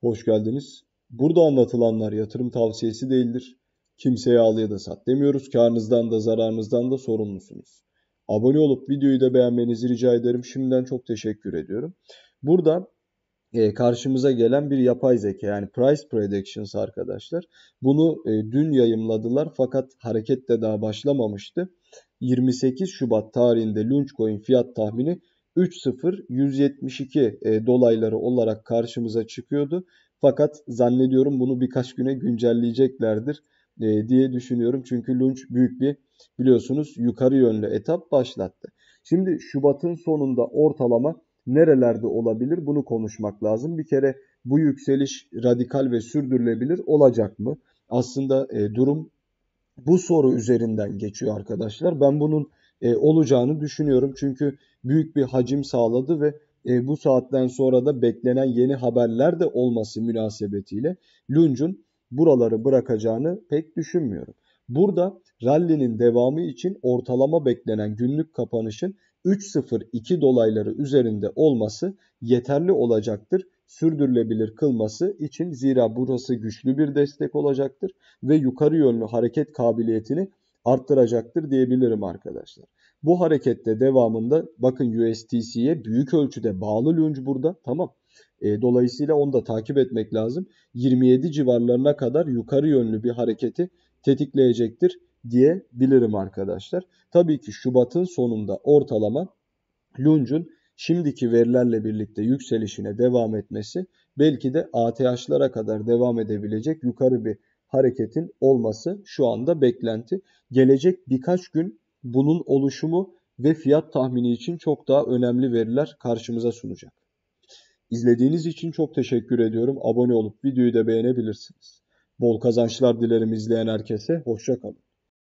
Hoş geldiniz. Burada anlatılanlar yatırım tavsiyesi değildir. Kimseye al ya da sat demiyoruz. Karnınızdan da zararınızdan da sorumlusunuz. Abone olup videoyu da beğenmenizi rica ederim. Şimdiden çok teşekkür ediyorum. Burada e, karşımıza gelen bir yapay zeka yani price predictions arkadaşlar. Bunu e, dün yayımladılar fakat hareket de daha başlamamıştı. 28 Şubat tarihinde Coin fiyat tahmini 3.0 172 e, dolayları olarak karşımıza çıkıyordu. Fakat zannediyorum bunu birkaç güne güncelleyeceklerdir e, diye düşünüyorum. Çünkü Lunch büyük bir biliyorsunuz yukarı yönlü etap başlattı. Şimdi Şubat'ın sonunda ortalama nerelerde olabilir bunu konuşmak lazım. Bir kere bu yükseliş radikal ve sürdürülebilir olacak mı? Aslında e, durum bu soru üzerinden geçiyor arkadaşlar. Ben bunun olacağını düşünüyorum. Çünkü büyük bir hacim sağladı ve e, bu saatten sonra da beklenen yeni haberler de olması münasebetiyle Lunge'un buraları bırakacağını pek düşünmüyorum. Burada rally'nin devamı için ortalama beklenen günlük kapanışın 3.02 dolayları üzerinde olması yeterli olacaktır. Sürdürülebilir kılması için zira burası güçlü bir destek olacaktır ve yukarı yönlü hareket kabiliyetini arttıracaktır diyebilirim arkadaşlar. Bu harekette devamında bakın USDC'ye büyük ölçüde bağlı lunge burada tamam. E, dolayısıyla onu da takip etmek lazım. 27 civarlarına kadar yukarı yönlü bir hareketi tetikleyecektir diyebilirim arkadaşlar. Tabii ki Şubat'ın sonunda ortalama Lunge'un şimdiki verilerle birlikte yükselişine devam etmesi belki de ATH'lara kadar devam edebilecek yukarı bir hareketin olması şu anda beklenti. Gelecek birkaç gün bunun oluşumu ve fiyat tahmini için çok daha önemli veriler karşımıza sunacak. İzlediğiniz için çok teşekkür ediyorum. Abone olup videoyu da beğenebilirsiniz. Bol kazançlar dilerim izleyen herkese. Hoşçakalın.